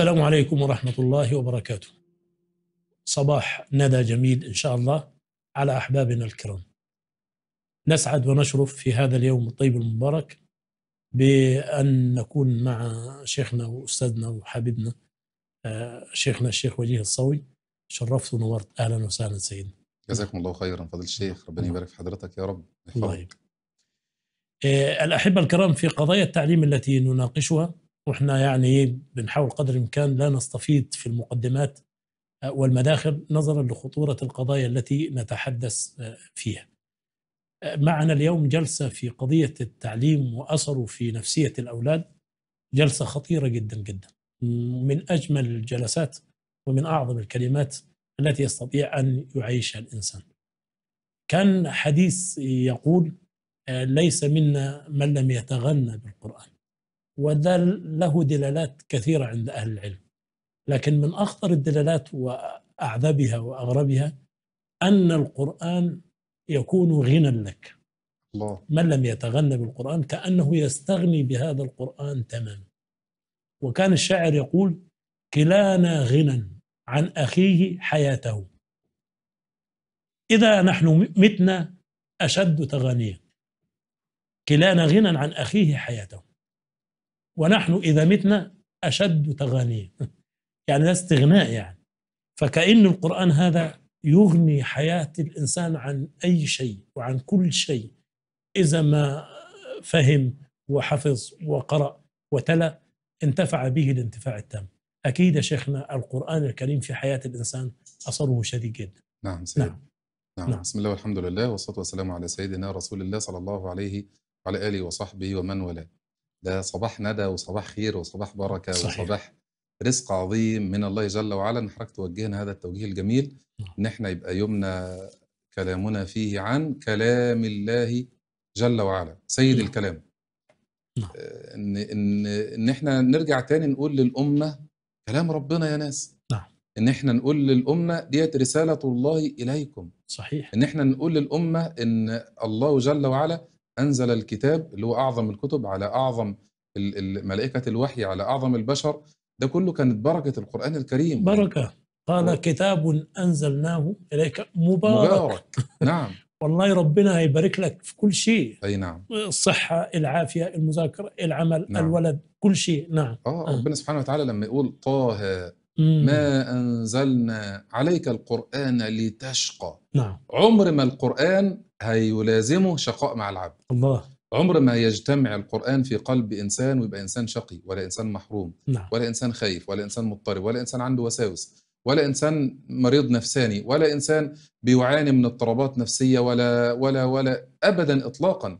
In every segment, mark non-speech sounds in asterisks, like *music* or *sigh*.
السلام عليكم ورحمة الله وبركاته صباح ندى جميل إن شاء الله على أحبابنا الكرام نسعد ونشرف في هذا اليوم الطيب المبارك بأن نكون مع شيخنا وأستاذنا وحبيبنا آه، شيخنا الشيخ وجيه الصوي شرفت ونورت أهلا وسهلا سيدنا جزاكم الله خيرا فضل الشيخ ربنا نعم. يبارك في حضرتك يا رب الله يبارك. آه، الأحبة الكرام في قضايا التعليم التي نناقشها واحنا يعني إيه بنحاول قدر الامكان لا نستفيض في المقدمات آه، والمداخل نظرا لخطوره القضايا التي نتحدث آه، فيها. آه، معنا اليوم جلسه في قضيه التعليم واثره في نفسيه الاولاد جلسه خطيره جدا جدا من اجمل الجلسات ومن اعظم الكلمات التي يستطيع ان يعيشها الانسان. كان حديث يقول ليس منا من لم يتغنى بالقران. وده له دلالات كثيرة عند أهل العلم لكن من أخطر الدلالات وأعذبها وأغربها أن القرآن يكون غنى لك الله. من لم يتغنى بالقرآن كأنه يستغني بهذا القرآن تماما وكان الشاعر يقول كلانا غنى عن أخيه حياته إذا نحن متنا أشد تغنيا كلانا غنى عن أخيه حياته ونحن إذا متنا أشد تغانيا *laughs* يعني ده استغناء يعني فكأن القرآن هذا يغني حياة الإنسان عن أي شيء وعن كل شيء إذا ما فهم وحفظ وقرأ وتلا انتفع به الانتفاع التام أكيد يا شيخنا القرآن الكريم في حياة الإنسان أثره شديد جدا نعم سيد. نعم. نعم. نعم بسم الله والحمد لله والصلاة والسلام على سيدنا رسول الله صلى الله عليه وعلى آله وصحبه ومن والاه ده صباح ندى وصباح خير وصباح بركة صحيح. وصباح رزق عظيم من الله جل وعلا إن حضرتك توجهنا هذا التوجيه الجميل نعم. إن إحنا يبقى يومنا كلامنا فيه عن كلام الله جل وعلا سيد نعم. الكلام نعم. آه، إن, إن, إن إحنا نرجع تاني نقول للأمة كلام ربنا يا ناس نعم. إن إحنا نقول للأمة ديت رسالة الله إليكم صحيح إن إحنا نقول للأمة إن الله جل وعلا انزل الكتاب اللي هو اعظم الكتب على اعظم ملائكه الوحي على اعظم البشر ده كله كانت بركه القران الكريم بركه قال و... كتاب انزلناه اليك مبارك, مبارك. نعم *laughs* والله ربنا هيبارك لك في كل شيء اي نعم الصحه العافيه المذاكره العمل نعم. الولد كل شيء نعم اه ربنا آه. سبحانه وتعالى لما يقول طه ما أنزلنا عليك القرآن لتشقى نعم. عمر ما القرآن هيلازمه شقاء مع العبد الله عمر ما يجتمع القرآن في قلب إنسان ويبقى إنسان شقي ولا إنسان محروم نعم. ولا إنسان خايف ولا إنسان مضطرب ولا إنسان عنده وساوس ولا إنسان مريض نفساني ولا إنسان بيعاني من اضطرابات نفسية ولا ولا ولا أبدا إطلاقا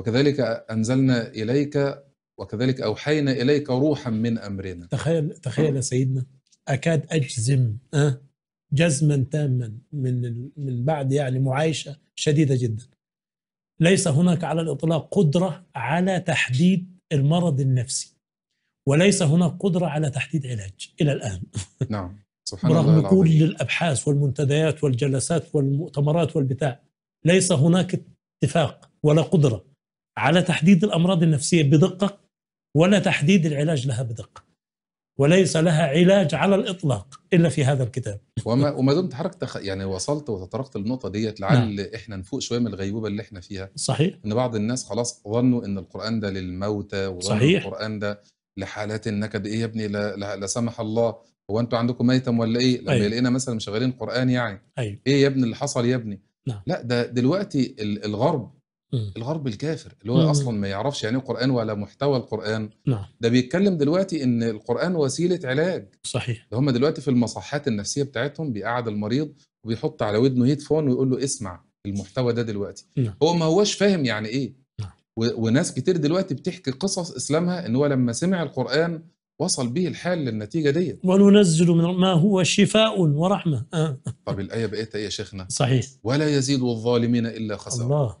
وكذلك أنزلنا إليك وكذلك أوحينا إليك روحا من أمرنا تخيل تخيل يا أه. سيدنا أكاد أجزم أه جزما تاما من من بعد يعني معايشه شديده جدا. ليس هناك على الاطلاق قدره على تحديد المرض النفسي. وليس هناك قدره على تحديد علاج الى الان. *laughs* نعم سبحان برغم الله رغم كل العظيم. الابحاث والمنتديات والجلسات والمؤتمرات والبتاع ليس هناك اتفاق ولا قدره على تحديد الامراض النفسيه بدقه ولا تحديد العلاج لها بدقه وليس لها علاج على الاطلاق الا في هذا الكتاب وما وما دمت حضرتك يعني وصلت وتطرقت للنقطه ديت لعل نعم. احنا نفوق شويه من الغيبوبه اللي احنا فيها صحيح ان بعض الناس خلاص ظنوا ان القران ده للموتى وظنوا صحيح القران ده لحالات النكد ايه يا ابني لا, لا, لا سمح الله هو انتوا عندكم ميتم ولا ايه لما أيوه. يلاقينا مثلا مشغلين قران يعني أيوه. ايه يا ابني اللي حصل يا ابني نعم. لا ده دلوقتي الغرب إمم. الغرب الكافر اللي هو م. إمم. اصلا ما يعرفش يعني ايه قران ولا محتوى القران نعم. ده بيتكلم دلوقتي ان القران وسيله علاج صحيح ده هم دلوقتي في المصحات النفسيه بتاعتهم بيقعد المريض وبيحط على ودنه هيدفون ويقول له اسمع المحتوى ده دلوقتي نعم. هو ما هوش فاهم يعني ايه نعم. و... وناس كتير دلوقتي بتحكي قصص اسلامها ان هو لما سمع القران وصل به الحال للنتيجه ديت وننزل من ما هو شفاء ورحمه آه. طب الايه بقيت ايه يا شيخنا صحيح ولا يزيد الظالمين الا خسارا الله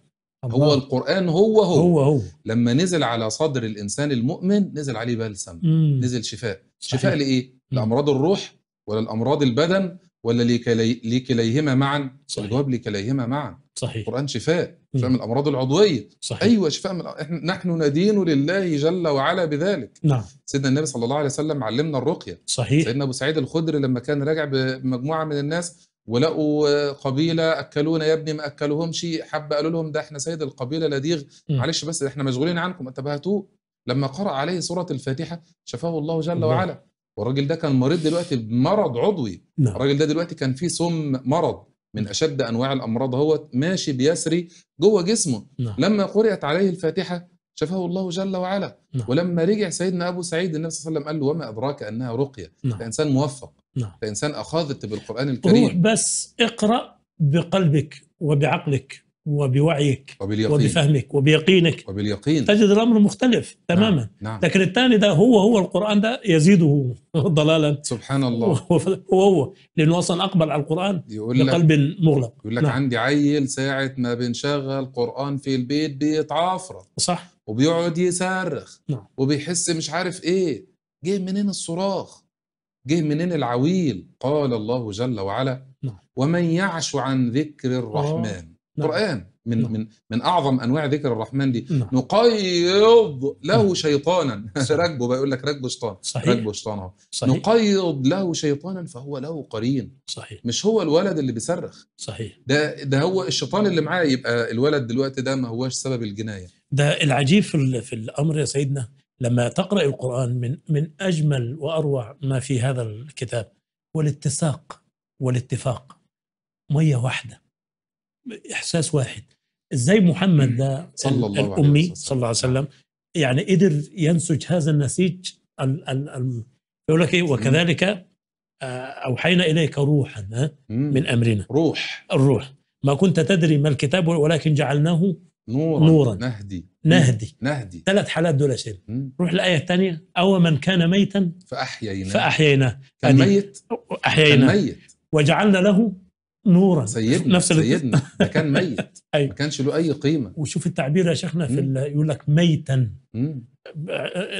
الله. هو القرآن هو هو هو هو لما نزل على صدر الإنسان المؤمن نزل عليه بلسم مم. نزل شفاء صحيح. شفاء لإيه؟ مم. لأمراض الروح ولا الأمراض البدن ولا لكليهما معا صحيح. الجواب لكليهما معا صحيح القرآن شفاء شفاء من الأمراض العضوية صحيح. أيوة شفاء من نحن ندين لله جل وعلا بذلك نعم سيدنا النبي صلى الله عليه وسلم علمنا الرقية صحيح سيدنا أبو سعيد الخدري لما كان راجع بمجموعة من الناس ولقوا قبيله اكلونا يا ابني ما اكلوهمش حب قالوا لهم ده احنا سيد القبيله لديغ معلش بس احنا مشغولين عنكم طب هاتوه لما قرأ عليه سورة الفاتحة شفاه الله جل الله. وعلا والراجل ده كان مريض دلوقتي بمرض عضوي نعم. الراجل ده دلوقتي كان فيه سم مرض من أشد أنواع الأمراض هو ماشي بيسري جوه جسمه نعم. لما قرأت عليه الفاتحة شفاه الله جل وعلا نعم. ولما رجع سيدنا أبو سعيد النبي صلى الله عليه وسلم قال له وما أدراك أنها رقية نعم. إنسان موفق نعم فإنسان اخاذت بالقران الكريم روح بس اقرا بقلبك وبعقلك وبوعيك وباليقين. وبفهمك وبيقينك وباليقين تجد الامر مختلف تماما نعم. نعم. لكن الثاني ده هو هو القران ده يزيده *laughs* ضلالا سبحان الله *laughs* هو هو لانه اصلا اقبل على القران يقول لك بقلب مغلق يقول لك نعم. عندي عيل ساعه ما بنشغل قران في البيت بيتعافرط صح وبيقعد يصرخ نعم. وبيحس مش عارف ايه جه منين الصراخ جه منين العويل قال الله جل وعلا نعم. ومن يعش عن ذكر آه، الرحمن نعم. قرآن من نعم. من من اعظم انواع ذكر الرحمن دي نعم. نقيض له نعم. شيطانا راكبه بقى يقول لك راكبه شيطان راكبه شيطان اهو نقيض له شيطانا فهو له قرين صحيح مش هو الولد اللي بيصرخ صحيح ده ده هو الشيطان اللي معاه يبقى الولد دلوقتي ده ما هوش سبب الجنايه ده العجيب في, في الامر يا سيدنا لما تقرأ القرآن من من أجمل وأروع ما في هذا الكتاب والاتساق والاتفاق مية واحدة إحساس واحد إزاي محمد ده صلى الله الأمي صلى الله عليه وسلم يعني قدر ينسج هذا النسيج ال ال ال يقول لك إيه وكذلك آه، أوحينا إليك روحا آه، من أمرنا روح الروح ما كنت تدري ما الكتاب ولكن جعلناه نورا, نورا نهدي نهدي نهدي ثلاث حالات دول يا روح الآية الثانية أو من كان ميتا فأحييناه فأحييناه كان ميت أحييناه كان ميت وجعلنا له نورا سيدنا نفس سيدنا ده كان ميت *laughs* ما كانش له أي قيمة وشوف التعبير يا شيخنا في يقول لك ميتا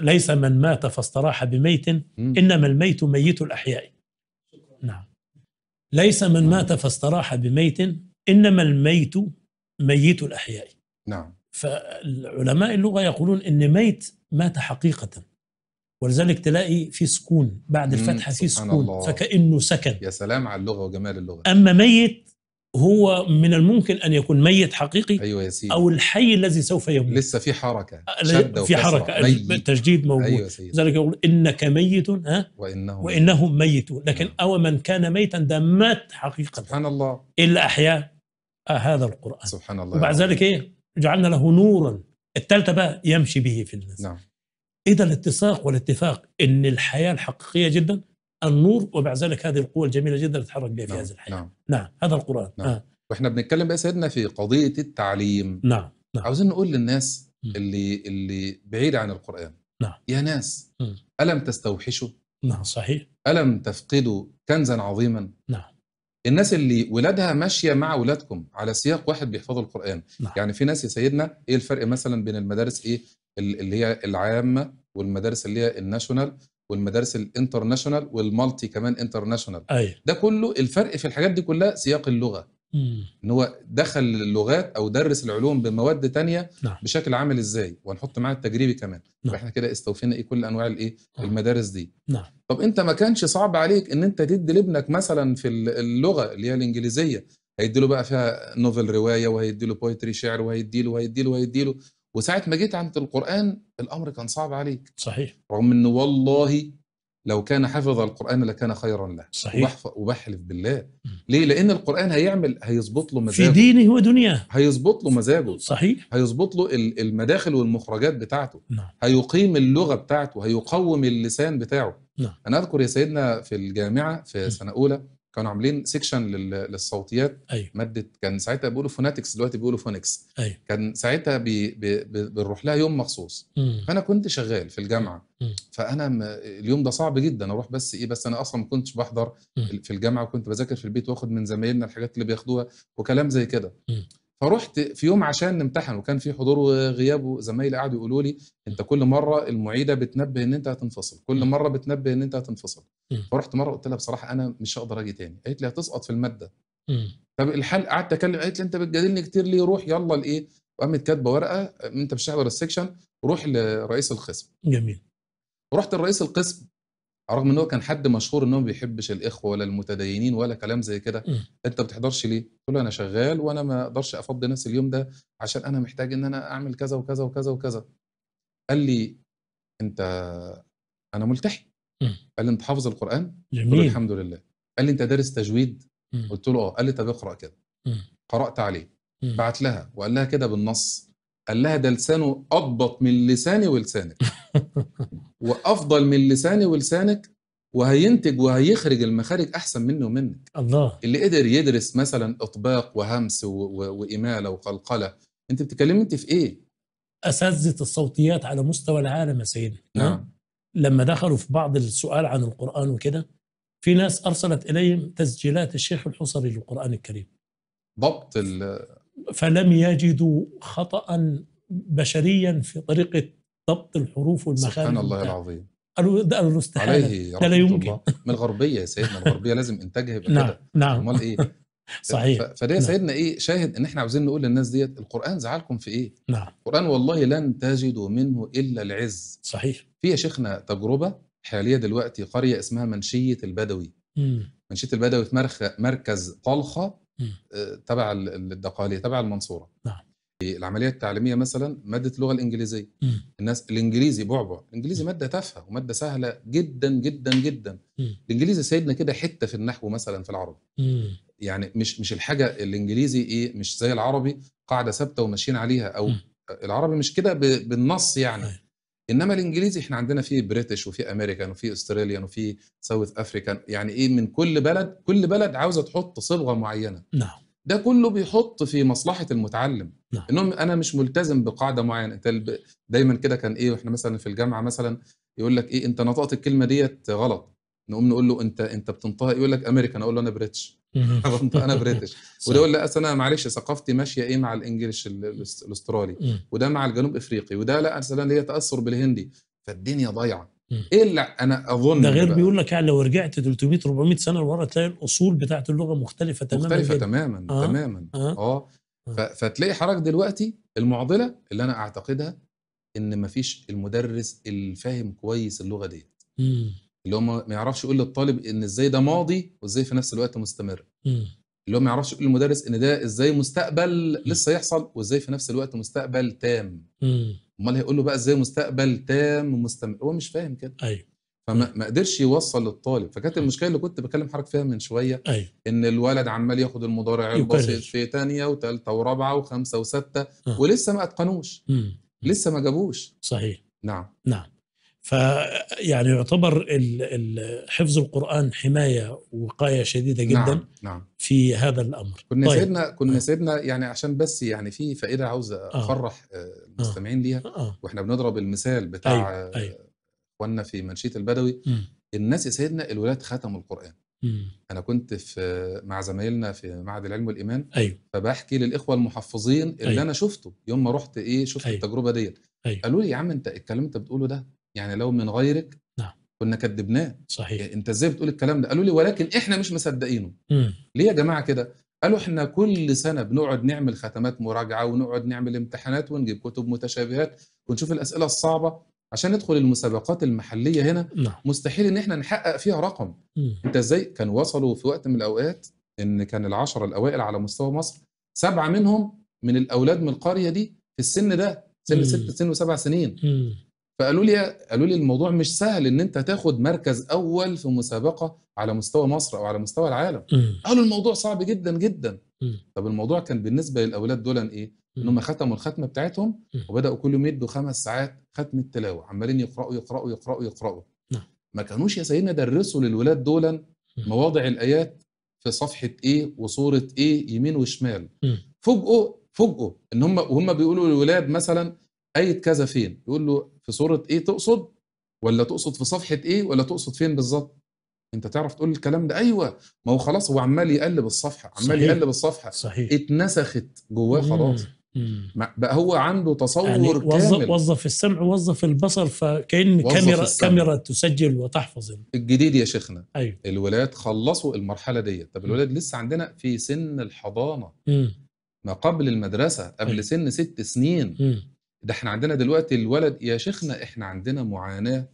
ليس من نعم. نعم. مات فاستراح بميت إنما الميت ميت الأحياء نعم ليس من مات فاستراح بميت إنما الميت ميت الأحياء نعم فالعلماء اللغه يقولون ان ميت مات حقيقه ولذلك تلاقي في سكون بعد الفتحه في سكون الله. فكانه سكن يا سلام على اللغه وجمال اللغه اما ميت هو من الممكن ان يكون ميت حقيقي أيوة يا سيدي. او الحي الذي سوف يموت لسه في حركه شد في حركه ميت. التجديد موجود أيوة لذلك يقول انك ميت ها وانهم وانهم ميتون لكن نعم. او من كان ميتا ده مات حقيقه سبحان الله الا احيا آه، هذا القران سبحان الله وبعد ذلك ايه جعلنا له نورا الثالثه بقى يمشي به في الناس نعم. اذا الاتساق والاتفاق ان الحياه الحقيقيه جدا النور ومع ذلك هذه القوة الجميلة جدا اللي تتحرك بها في نعم. هذه الحياة نعم. نعم هذا القرآن نعم. آه. واحنا بنتكلم بقى سيدنا في قضية التعليم نعم, نعم. عاوزين نقول للناس اللي اللي بعيدة عن القرآن نعم يا ناس م. ألم تستوحشوا؟ نعم صحيح ألم تفقدوا كنزا عظيما؟ نعم الناس اللي ولادها ماشيه مع ولادكم على سياق واحد بيحفظوا القران نعم. يعني في ناس يا سيدنا ايه الفرق مثلا بين المدارس ايه اللي هي العامه والمدارس اللي هي الناشونال والمدارس الانترناشونال والمالتي كمان انترناشونال أيه. ده كله الفرق في الحاجات دي كلها سياق اللغه ان هو دخل اللغات او درس العلوم بمواد تانية نعم. بشكل عامل ازاي وهنحط معاه التجريبي كمان نعم. فاحنا كده استوفينا ايه كل انواع الايه نعم. المدارس دي نعم. طب انت ما كانش صعب عليك ان انت تدي لابنك مثلا في اللغه اللي هي الانجليزيه هيدي له بقى فيها نوفل روايه وهيدي له بويتري شعر وهيدي وهيدي له له وهيدي له وساعه ما جيت عند القران الامر كان صعب عليك صحيح رغم انه والله لو كان حفظ القرآن لكان خيرا له صحيح وبحلف بالله ليه؟ لأن القرآن هيعمل هيظبط له مزاجه في دينه ودنياه هيظبط له مزاجه صحيح هيظبط له المداخل والمخرجات بتاعته نعم. هيقيم اللغة بتاعته هيقوم اللسان بتاعه نعم. أنا أذكر يا سيدنا في الجامعة في سنة أولى كانوا عاملين سيكشن للصوتيات أيوة. ماده كان ساعتها بيقولوا فوناتكس دلوقتي بيقولوا فونكس أيوة. كان ساعتها بي بي بي بنروح لها يوم مخصوص مم. فانا كنت شغال في الجامعه مم. فانا م... اليوم ده صعب جدا اروح بس ايه بس انا اصلا ما كنتش بحضر مم. في الجامعه وكنت بذاكر في البيت واخد من زمايلنا الحاجات اللي بياخدوها وكلام زي كده فرحت في يوم عشان نمتحن وكان في حضور وغياب وزمايلي قعدوا يقولوا لي انت كل مره المعيده بتنبه ان انت هتنفصل كل مره بتنبه ان انت هتنفصل فرحت مره قلت لها بصراحه انا مش هقدر اجي تاني قالت لي هتسقط في الماده طب الحل قعدت اكلم قالت لي انت بتجادلني كتير ليه روح يلا لايه وقامت كاتبه ورقه انت مش هتحضر السكشن روح لرئيس القسم جميل رحت لرئيس القسم رغم ان هو كان حد مشهور ان هو ما بيحبش الاخوه ولا المتدينين ولا كلام زي كده انت ما بتحضرش ليه؟ قلت له انا شغال وانا ما اقدرش افضي نفسي اليوم ده عشان انا محتاج ان انا اعمل كذا وكذا وكذا وكذا قال لي انت انا ملتحي قال لي انت حافظ القران؟ جميل قلت الحمد لله قال لي انت دارس تجويد؟ قلت له اه قال لي طب اقرا كده قرات عليه بعت لها وقال لها كده بالنص قال لها ده لسانه اضبط من لساني ولسانك *laughs* وافضل من لساني ولسانك وهينتج وهيخرج المخارج احسن مني ومنك الله اللي قدر يدرس مثلا اطباق وهمس و... و... واماله وقلقله انت بتتكلمي انت في ايه اساتذه الصوتيات على مستوى العالم يا سيدي نعم لما دخلوا في بعض السؤال عن القران وكده في ناس ارسلت اليهم تسجيلات الشيخ الحصري للقران الكريم ضبط ال... فلم يجدوا خطا بشريا في طريقه ضبط الحروف والمخارج سبحان الله العظيم قالوا ده قالوا عليه ده لا يمكن الله. من الغربيه يا سيدنا الغربيه لازم انتاجها يبقى نعم نعم امال ايه *laughs* صحيح فده يا نعم. سيدنا ايه شاهد ان احنا عاوزين نقول للناس ديت القران زعلكم في ايه؟ نعم القران والله لن تجدوا منه الا العز صحيح في يا شيخنا تجربه حاليه دلوقتي قريه اسمها منشيه البدوي مم. منشيه البدوي في مرخ مركز طلخه آه، تبع الدقاليه تبع المنصوره نعم العمليه التعليميه مثلا ماده اللغه الانجليزيه الناس الانجليزي بعبع الانجليزي ماده تافهه وماده سهله جدا جدا جدا الانجليزي سيدنا كده حته في النحو مثلا في العربي يعني مش مش الحاجه الانجليزي ايه مش زي العربي قاعده ثابته وماشيين عليها او العربي مش كده بالنص يعني أيوة. انما الانجليزي احنا عندنا فيه بريتش وفي امريكان وفي استراليان وفي ساوث افريكان يعني ايه من كل بلد كل بلد عاوزه تحط صبغه معينه نعم ده كله بيحط في مصلحه المتعلم نعم. انهم انا مش ملتزم بقاعده معينه انت دايما كده كان ايه واحنا مثلا في الجامعه مثلا يقول لك ايه انت نطقت الكلمه ديت غلط نقوم نقول له انت انت بتنطقها يقول لك امريكان اقول له انا بريتش انا بريتش *laughs* وده يقول لا اصل انا معلش ثقافتي ماشيه ايه مع الانجليش الاسترالي وده مع الجنوب افريقي وده لا اصل انا ليا تاثر بالهندي فالدنيا ضايعه ايه اللي انا اظن ده غير بيقول لك يعني لو رجعت 300 400 سنه لورا تلاقي الاصول بتاعه اللغه مختلفه تماما مختلفه جدا. تماما آه. تماما اه, آه. آه. فتلاقي حضرتك دلوقتي المعضله اللي انا اعتقدها ان مفيش المدرس الفاهم كويس اللغه ديت اللي هو ما يعرفش يقول للطالب ان ازاي ده ماضي وازاي في نفس الوقت مستمر مم. اللي هو ما يعرفش يقول للمدرس ان ده ازاي مستقبل لسه يحصل وازاي في نفس الوقت مستقبل تام مم. امال هيقول له بقى ازاي مستقبل تام ومستمر هو مش فاهم كده ايوه فما ما قدرش يوصل للطالب فكانت أيوه. المشكله اللي كنت بكلم حضرتك فيها من شويه أيوة. ان الولد عمال ياخد المضارع البسيط في ثانيه وثالثه ورابعه وخمسه وسته أه. ولسه ما اتقنوش لسه ما جابوش صحيح نعم نعم فيعني يعتبر حفظ القرآن حماية وقاية شديدة جدا نعم. نعم. في هذا الأمر كنا طيب. سيدنا كنا آه. سيدنا يعني عشان بس يعني في فائدة عاوز آه. أفرح آه،, آه. المستمعين ليها آه. آه. وإحنا بنضرب المثال بتاع أيوه، أيوه. إخواننا في منشية البدوي م. الناس يا سيدنا الولاد ختموا القرآن م. أنا كنت في مع زمايلنا في معهد العلم والإيمان أيوه. فبحكي للإخوة المحفظين اللي أيوه. أنا شفته يوم ما رحت إيه شفت أيوه. التجربة ديت أيوه. قالوا لي يا عم أنت الكلام أنت بتقوله ده يعني لو من غيرك نعم كنا كدبناه صحيح يعني انت ازاي بتقول الكلام ده قالوا لي ولكن احنا مش مصدقينه ليه يا جماعه كده قالوا احنا كل سنه بنقعد نعمل ختمات مراجعه ونقعد نعمل امتحانات ونجيب كتب متشابهات ونشوف الاسئله الصعبه عشان ندخل المسابقات المحليه هنا نعم. مستحيل ان احنا نحقق فيها رقم مم. انت ازاي كان وصلوا في وقت من الاوقات ان كان العشرة الاوائل على مستوى مصر سبعه منهم من الاولاد من القريه دي في السن ده سن ست سن وسبع سنين مم. فقالوا لي قالوا لي الموضوع مش سهل ان انت تاخد مركز اول في مسابقه على مستوى مصر او على مستوى العالم قالوا الموضوع صعب جدا جدا طب الموضوع كان بالنسبه للاولاد دول ايه ان هم ختموا الختمه بتاعتهم وبداوا كل يوم يدوا خمس ساعات ختم التلاوه عمالين يقرأوا, يقرأوا يقرأوا يقرأوا يقرأوا نعم. ما كانوش يا سيدنا درسوا للولاد دول مواضع الايات في صفحه ايه وصوره ايه يمين وشمال فوجئوا فوجئوا ان هم وهم بيقولوا للولاد مثلا ايه كذا فين يقول له في صوره ايه تقصد ولا تقصد في صفحه ايه ولا تقصد فين بالظبط انت تعرف تقول الكلام ده ايوه ما هو خلاص هو عمال يقلب الصفحه عمال صحيح. يقلب الصفحه صحيح اتنسخت جواه خلاص بقى هو عنده تصور يعني وظف كامل وظف السمع وظف البصر فكأن كاميرا السمع. كاميرا تسجل وتحفظ الجديد يا شيخنا أيوه. الولاد خلصوا المرحله ديت طب الولاد لسه عندنا في سن الحضانه مم. ما قبل المدرسه قبل أيوه. سن ست سنين مم. ده إحنا عندنا دلوقتي الولد يا شيخنا إحنا عندنا معاناة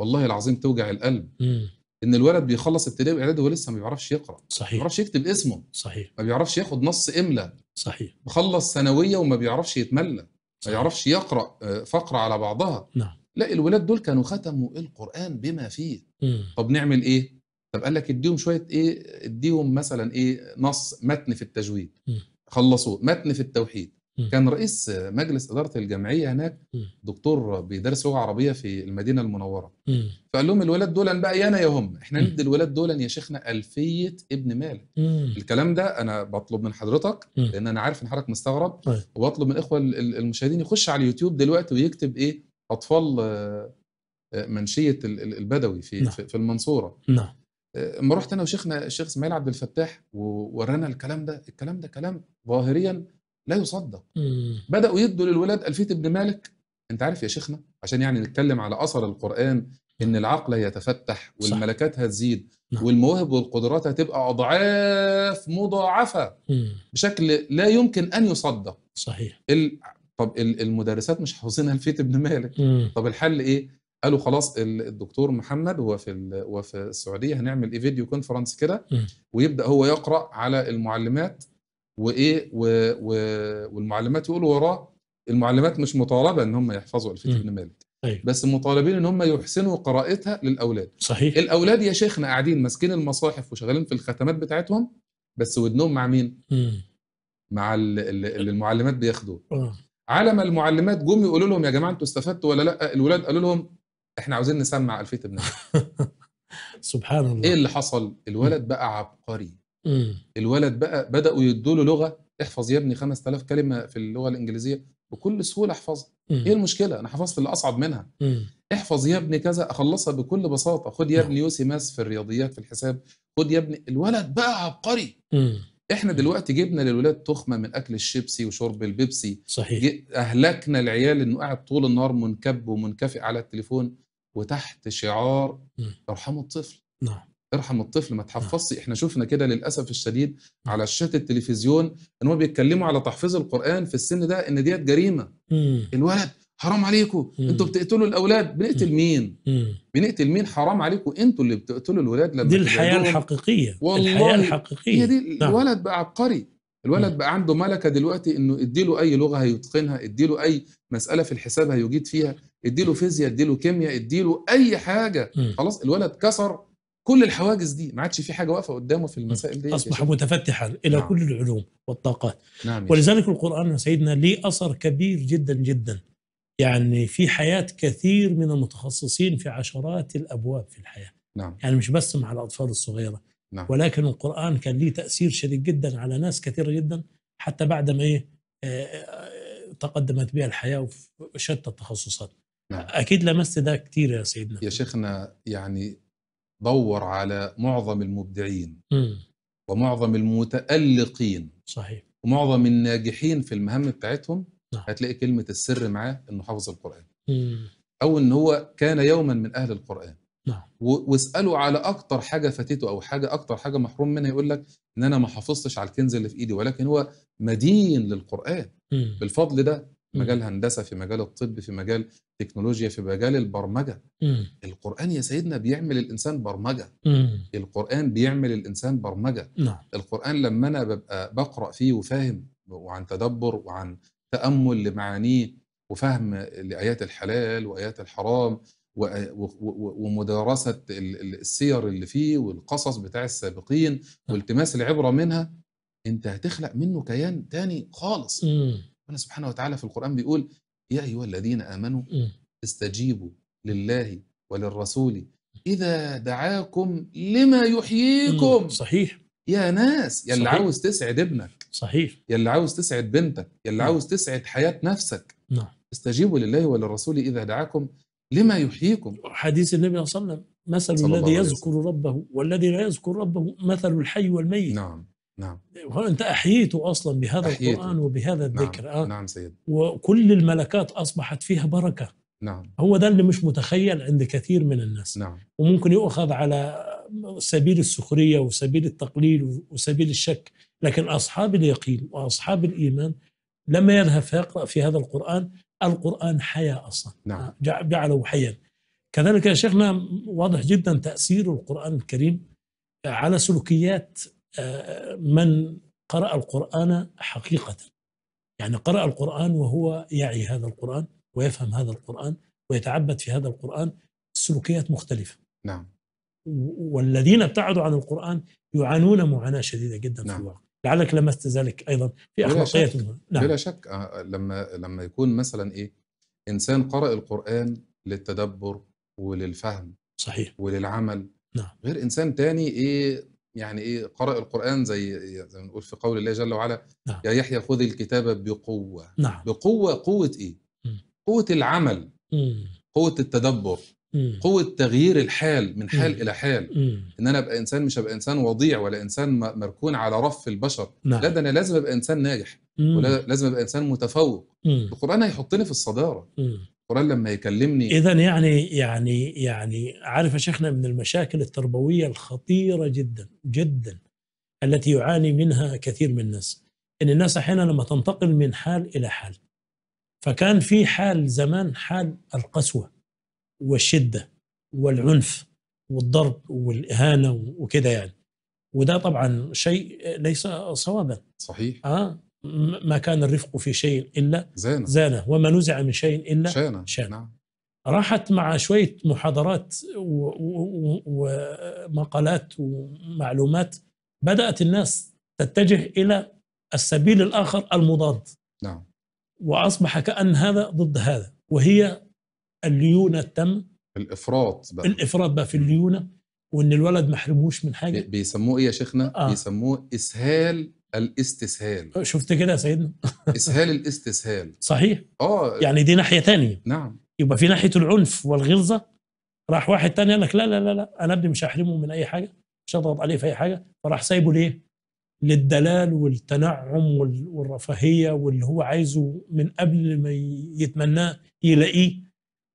والله العظيم توجع القلب إمم. إن الولد بيخلّص ابتدائي وإعدادي وهو لسه ما بيعرفش يقرأ، صحيح ما بيعرفش يكتب اسمه، صحيح. ما بيعرفش ياخد نص إملا، صحيح. مخلّص ثانوية وما بيعرفش يتملّى، ما بيعرفش يعرفش يقرأ آه، فقرة على بعضها، نعم. لأ الولاد دول كانوا ختموا القرآن بما فيه، إمم. طب نعمل إيه؟ طب قال لك ادّيهم شوية إيه ادّيهم مثلًا إيه نص متن في التجويد، إمم. خلّصوه، متن في التوحيد، كان رئيس مجلس اداره الجمعيه هناك دكتور بيدرس لغه عربيه في المدينه المنوره فقال لهم الولاد دول بقى يانا يا هم احنا ندي الولاد دول يا شيخنا الفيه ابن مالك الكلام ده انا بطلب من حضرتك لان انا عارف ان حضرتك مستغرب طيب. وبطلب من الاخوه المشاهدين يخش على اليوتيوب دلوقتي ويكتب ايه اطفال آه، منشيه البدوي في نعم. في المنصوره نعم اما آه، رحت انا وشيخنا الشيخ اسماعيل عبد الفتاح وورانا الكلام ده الكلام ده كلام ظاهريا لا يصدق بداوا يدوا للولاد الفيه ابن مالك انت عارف يا شيخنا عشان يعني نتكلم على اثر القران نعم. ان العقل هيتفتح والملكات هتزيد نعم. والمواهب والقدرات هتبقى اضعاف مضاعفه بشكل لا يمكن ان يصدق صحيح ال... طب المدرسات مش حافظينها الفيت ابن مالك طب الحل ايه قالوا خلاص الدكتور محمد هو في ال... هو في السعوديه هنعمل ايه فيديو كونفرنس كده ويبدا هو يقرا على المعلمات وايه و... و... والمعلمات يقولوا وراه المعلمات مش مطالبه ان هم يحفظوا الفيت بن مالك أيوة. بس مطالبين ان هم يحسنوا قراءتها للاولاد صحيح الاولاد يا شيخنا قاعدين ماسكين المصاحف وشغالين في الختمات بتاعتهم بس ودنهم مع مين م. مع اللي المعلمات بياخدوه آه. على ما المعلمات جم يقولوا لهم يا جماعه انتوا استفدتوا ولا لا الولاد قالوا لهم احنا عاوزين نسمع الفيت ابن *laughs* سبحان الله ايه اللي حصل الولد بقى عبقري مم. الولد بقى بداوا يدوا له لغه احفظ يا ابني 5000 كلمه في اللغه الانجليزيه بكل سهوله احفظها مم. ايه المشكله انا حفظت اللي اصعب منها مم. احفظ يا ابني كذا اخلصها بكل بساطه خد يا نعم. ابني يوسي ماس في الرياضيات في الحساب خد يا ابني الولد بقى عبقري احنا دلوقتي جبنا للولاد تخمه من اكل الشيبسي وشرب البيبسي صحيح اهلكنا العيال انه قاعد طول النهار منكب ومنكفئ على التليفون وتحت شعار ارحموا الطفل نعم ارحم الطفل ما نعم. تحفظش احنا شفنا كده للاسف الشديد على شاشات التلفزيون ان هم بيتكلموا على تحفيظ القران في السن ده ان ديت جريمه الولد حرام عليكم انتوا بتقتلوا الاولاد بنقتل مين بنقتل مين حرام عليكم انتوا اللي بتقتلوا الولاد لما دي الحياه الحقيقيه والله الحياه الحقيقيه هي دي نعم. الولد بقى عبقري الولد بقى عنده ملكه دلوقتي انه اديله اي لغه هيتقنها اديله اي مساله في الحساب هيجيد فيها اديله فيزياء اديله كيمياء اديله اي حاجه خلاص الولد كسر كل الحواجز دي ما عادش في حاجه واقفه قدامه في المسائل دي اصبح متفتحا الى نعم. كل العلوم والطاقات نعم ولذلك القران سيدنا ليه اثر كبير جدا جدا يعني في حياه كثير من المتخصصين في عشرات الابواب في الحياه نعم يعني مش بس مع الاطفال الصغيره نعم. ولكن القران كان ليه تاثير شديد جدا على ناس كثيره جدا حتى بعد ما ايه آه، آه، تقدمت بها الحياه وشتى التخصصات نعم. اكيد لمست ده كتير يا سيدنا يا شيخنا يعني دور على معظم المبدعين م. ومعظم المتألقين صحيح ومعظم الناجحين في المهام بتاعتهم نعم. هتلاقي كلمة السر معاه انه حافظ القرآن م. او ان هو كان يوما من اهل القرآن نعم واسأله على اكتر حاجة فاتته او حاجة اكتر حاجة محروم منها يقول لك ان انا ما حافظتش على الكنز اللي في ايدي ولكن هو مدين للقرآن م. بالفضل ده مجال هندسه في مجال الطب في مجال تكنولوجيا في مجال البرمجه مم. القران يا سيدنا بيعمل الانسان برمجه مم. القران بيعمل الانسان برمجه نعم. القران لما انا ببقى بقرا فيه وفاهم وعن تدبر وعن تامل لمعانيه وفهم لايات الحلال وايات الحرام ومدارسه السير اللي فيه والقصص بتاع السابقين نعم. والتماس العبره منها انت هتخلق منه كيان تاني خالص ربنا سبحانه وتعالى في القرآن بيقول يا أيها الذين آمنوا استجيبوا لله وللرسول إذا دعاكم لما يحييكم صحيح يا ناس يا اللي عاوز تسعد ابنك صحيح يا اللي عاوز تسعد بنتك يا اللي عاوز تسعد حياة نفسك نعم استجيبوا لله وللرسول إذا دعاكم لما يحييكم حديث النبي صلى الله عليه وسلم مثل الذي يذكر ربه والذي لا يذكر ربه مثل الحي والميت نعم نعم وانت احييته اصلا بهذا أحييته. القران وبهذا الذكر آه. نعم. آه. نعم سيد وكل الملكات اصبحت فيها بركه نعم هو ده اللي مش متخيل عند كثير من الناس نعم وممكن يؤخذ على سبيل السخريه وسبيل التقليل وسبيل الشك لكن اصحاب اليقين واصحاب الايمان لما يذهب فيقرا في هذا القران القران حياه اصلا نعم آه، جعله حيا كذلك يا شيخنا واضح جدا تاثير القران الكريم على سلوكيات من قرأ القرآن حقيقة يعني قرأ القرآن وهو يعي هذا القرآن ويفهم هذا القرآن ويتعبد في هذا القرآن سلوكيات مختلفة نعم والذين ابتعدوا عن القرآن يعانون معاناة شديدة جدا نعم. في الواقع لعلك لمست ذلك أيضا في أخلاقية بلا شك, نعم. بلا شك آه، لما لما يكون مثلا إيه إنسان قرأ القرآن للتدبر وللفهم صحيح وللعمل نعم. غير إنسان تاني إيه يعني إيه قرأ القرآن زي زي ما بنقول في قول الله جل وعلا نعم. يا يحيى خذ الكتاب بقوة نعم. بقوة قوة إيه؟ قوة العمل قوة التدبر قوة تغيير الحال من حال إلى حال إن أنا أبقى إنسان مش أبقى إنسان وضيع ولا إنسان مركون على رف البشر نعم. لا ده أنا لازم أبقى إنسان ناجح ولازم أبقى إنسان متفوق القرآن هيحطني في الصدارة القران لما يكلمني اذا يعني يعني يعني عارف يا شيخنا من المشاكل التربويه الخطيره جدا جدا التي يعاني منها كثير من الناس ان الناس احيانا لما تنتقل من حال الى حال فكان في حال زمان حال القسوه والشده والعنف والضرب والاهانه وكده يعني وده طبعا شيء ليس صوابا صحيح اه ما كان الرفق في شيء إلا زانه زانه وما نزع من شيء إلا شانه, شينة. نعم. راحت مع شوية محاضرات ومقالات ومعلومات بدأت الناس تتجه إلى السبيل الآخر المضاد نعم وأصبح كأن هذا ضد هذا وهي الليونة التم الإفراط بقى الإفراط بقى في الليونة وإن الولد محرموش من حاجة بيسموه إيه يا شيخنا؟ آه. بيسموه إسهال الاستسهال أه، شفت كده يا سيدنا *laughs* اسهال الاستسهال صحيح اه يعني دي ناحيه تانية نعم يبقى في ناحيه العنف والغلظه راح واحد تاني قال لك لا لا لا لا انا ابني مش هحرمه من اي حاجه مش هضغط عليه في اي حاجه فراح سايبه ليه؟ للدلال والتنعم والرفاهيه واللي هو عايزه من قبل ما يتمناه يلاقيه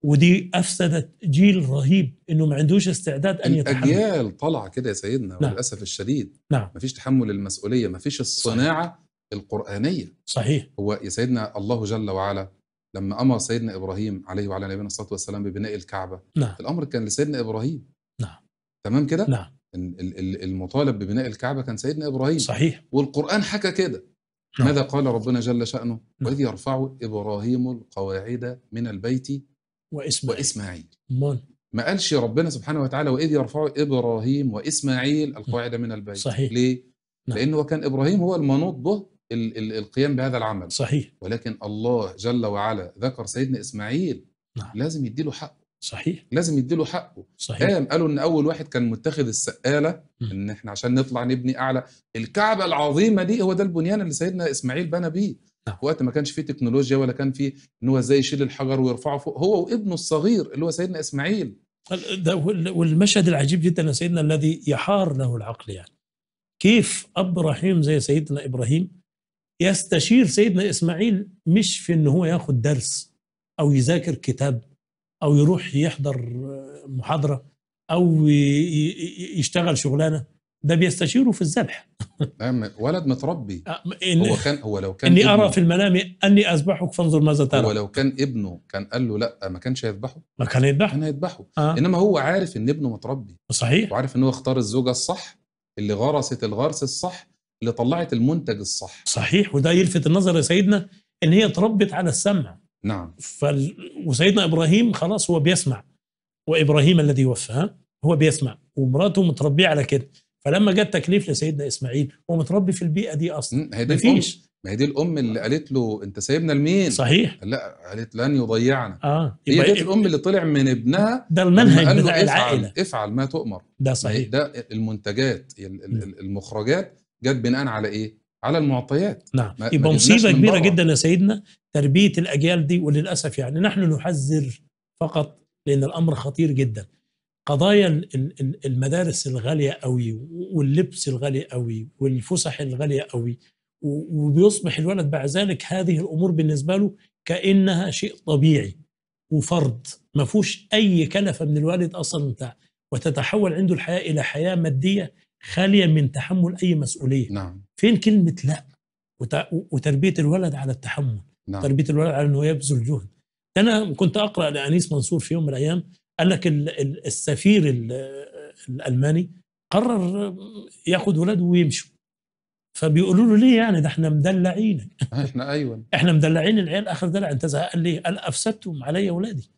ودي افسدت جيل رهيب انه ما عندوش استعداد ان يتحمل الاجيال طالعه كده يا سيدنا نعم. للاسف الشديد نعم ما فيش تحمل المسؤوليه ما فيش الصناعه صحيح. القرانيه صحيح هو يا سيدنا الله جل وعلا لما امر سيدنا ابراهيم عليه وعلى نبينا الصلاه والسلام ببناء الكعبه نعم. الامر كان لسيدنا ابراهيم نعم تمام كده نعم المطالب ببناء الكعبه كان سيدنا ابراهيم صحيح والقران حكى كده نعم. ماذا قال ربنا جل شانه نعم. واذ يرفع ابراهيم القواعد من البيت واسماعيل واسماعيل مون. ما قالش ربنا سبحانه وتعالى واذ يرفع ابراهيم واسماعيل نعم. القاعده من البيت صحيح ليه؟ نعم. لانه كان ابراهيم هو المنوط به ال ال القيام بهذا العمل صحيح ولكن الله جل وعلا ذكر سيدنا اسماعيل نعم. لازم يديله حقه صحيح لازم يديله حقه صحيح قام قالوا ان اول واحد كان متخذ السقاله م. ان احنا عشان نطلع نبني اعلى الكعبه العظيمه دي هو ده البنيان اللي سيدنا اسماعيل بنى بيه نعم. وقت ما كانش فيه تكنولوجيا ولا كان فيه ان هو ازاي يشيل الحجر ويرفعه فوق هو وابنه الصغير اللي هو سيدنا اسماعيل ده والمشهد العجيب جدا لسيدنا الذي يحار له العقل يعني كيف اب رحيم زي سيدنا ابراهيم يستشير سيدنا اسماعيل مش في ان هو ياخد درس او يذاكر كتاب او يروح يحضر محاضره او يشتغل شغلانه ده بيستشيره في الذبح نعم، ولد متربي أه، هو كان هو لو كان اني ارى في المنام اني اذبحك فانظر ماذا ترى هو لو كان ابنه كان قال له لا ما كانش هيذبحه ما كان هيذبحه كان هيذبحه آه. انما هو عارف ان ابنه متربي صحيح وعارف ان هو اختار الزوجه الصح اللي غرست الغرس الصح اللي طلعت المنتج الصح صحيح وده يلفت النظر يا سيدنا ان هي تربت على السمع نعم فال... وسيدنا ابراهيم خلاص هو بيسمع وابراهيم الذي وفى هو بيسمع ومراته متربيه على كده فلما جاء التكليف لسيدنا اسماعيل هو متربي في البيئه دي اصلا هي دي مفيش ما هي دي الام اللي قالت له انت سايبنا لمين صحيح لا قالت لن يضيعنا اه هي دي إيه؟ الام اللي طلع من ابنها ده المنهج بتاع العائله افعل ما تؤمر ده صحيح يعني ده المنتجات المخرجات جت بناء على ايه على المعطيات نعم يبقى مصيبه كبيره جدا يا سيدنا تربيه الاجيال دي وللاسف يعني نحن نحذر فقط لان الامر خطير جدا قضايا المدارس الغاليه قوي واللبس الغالي قوي والفسح الغاليه قوي وبيصبح الولد بعد ذلك هذه الامور بالنسبه له كانها شيء طبيعي وفرض ما فيهوش اي كلفه من الوالد اصلا بتاع وتتحول عنده الحياه الى حياه ماديه خاليه من تحمل اي مسؤوليه نعم. فين كلمه لا وتربيه الولد على التحمل نعم. تربيه الولد على انه يبذل جهد انا كنت اقرا لانيس منصور في يوم من الايام قال لك السفير الالماني قرر ياخد ولاده ويمشوا فبيقولوا له ليه يعني ده احنا مدلعينك آه، احنا ايوه *laughs* احنا مدلعين العيال اخر دلع انت زهقان ليه؟ قال افسدتم علي ولادي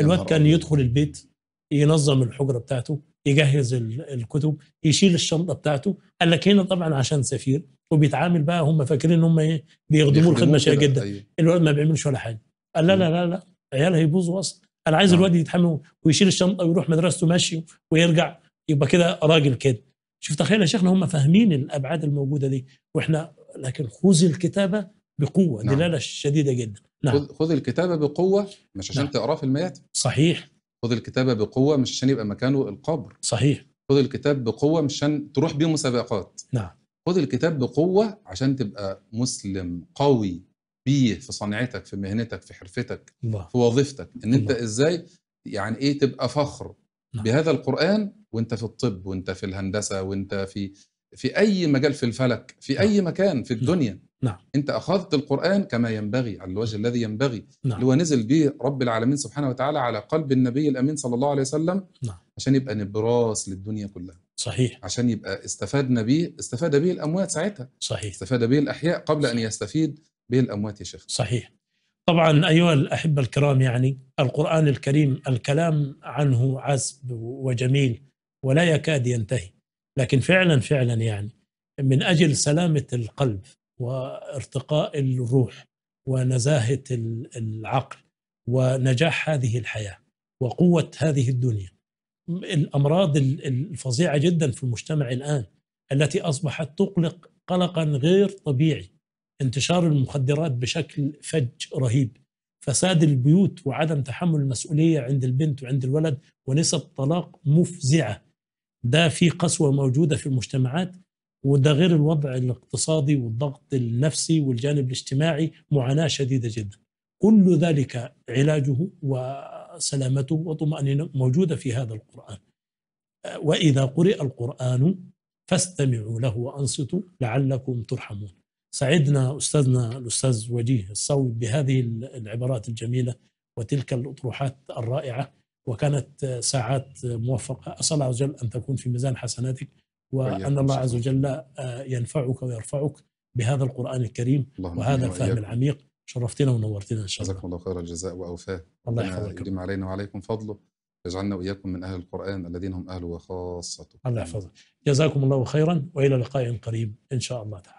الواد كان يدخل البيت ينظم الحجره بتاعته يجهز الكتب يشيل الشنطه بتاعته قال لك هنا طبعا عشان سفير وبيتعامل بقى هم فاكرين ان هم ايه بيخدموه الخدمه شيئا جدا أيوه. الولد ما بيعملش ولا حاجه قال لا لا لا لا عيال هيبوظوا اصلا انا عايز نعم. الواد يتحمل ويشيل الشنطه ويروح مدرسته ماشي ويرجع يبقى كده راجل كده شوف تخيل يا شيخنا هم فاهمين الابعاد الموجوده دي واحنا لكن خذ الكتابه بقوه نعم. دلاله شديده جدا نعم خذ الكتابه بقوه مش عشان نعم. تقراه في الميات صحيح خذ الكتابه بقوه مش عشان يبقى مكانه القبر صحيح خذ الكتاب بقوه مش عشان تروح بيه مسابقات نعم خذ الكتاب بقوه عشان تبقى مسلم قوي بيه في صنعتك في مهنتك في حرفتك الله. في وظيفتك ان انت ازاي يعني ايه تبقى فخر نعم. بهذا القران وانت في الطب وانت في الهندسه وانت في في اي مجال في الفلك في نعم. اي مكان في نعم. الدنيا نعم. انت اخذت القران كما ينبغي على الوجه نعم. الذي ينبغي نعم. اللي هو نزل به رب العالمين سبحانه وتعالى على قلب النبي الامين صلى الله عليه وسلم نعم. عشان يبقى نبراس للدنيا كلها صحيح عشان يبقى استفادنا به استفاد به الاموات ساعتها صحيح استفاد به الاحياء قبل صحيح. ان يستفيد بالأموات يا شيخ صحيح طبعا أيها الأحبة الكرام يعني القرآن الكريم الكلام عنه عذب وجميل ولا يكاد ينتهي لكن فعلا فعلا يعني من أجل سلامة القلب وارتقاء الروح ونزاهة العقل ونجاح هذه الحياة وقوة هذه الدنيا الأمراض الفظيعة جدا في المجتمع الآن التي أصبحت تقلق قلقا غير طبيعي انتشار المخدرات بشكل فج رهيب فساد البيوت وعدم تحمل المسؤولية عند البنت وعند الولد ونسب طلاق مفزعة ده في قسوة موجودة في المجتمعات وده غير الوضع الاقتصادي والضغط النفسي والجانب الاجتماعي معاناة شديدة جدا كل ذلك علاجه وسلامته وطمأنينة موجودة في هذا القرآن وإذا قرئ القرآن فاستمعوا له وأنصتوا لعلكم ترحمون سعدنا أستاذنا الأستاذ وجيه الصوي بهذه العبارات الجميلة وتلك الأطروحات الرائعة وكانت ساعات موفقة أسأل الله عز وجل أن تكون في ميزان حسناتك وأن الله عز وجل ينفعك ويرفعك بهذا القرآن الكريم وهذا الفهم العميق شرفتنا ونورتنا إن شاء الله جزاكم الله خير الجزاء وأوفاه الله يحفظك يديم علينا وعليكم فضله يجعلنا وإياكم من أهل القرآن الذين هم أهله وخاصته الله يحفظك جزاكم الله خيرا وإلى لقاء قريب إن شاء الله تعالى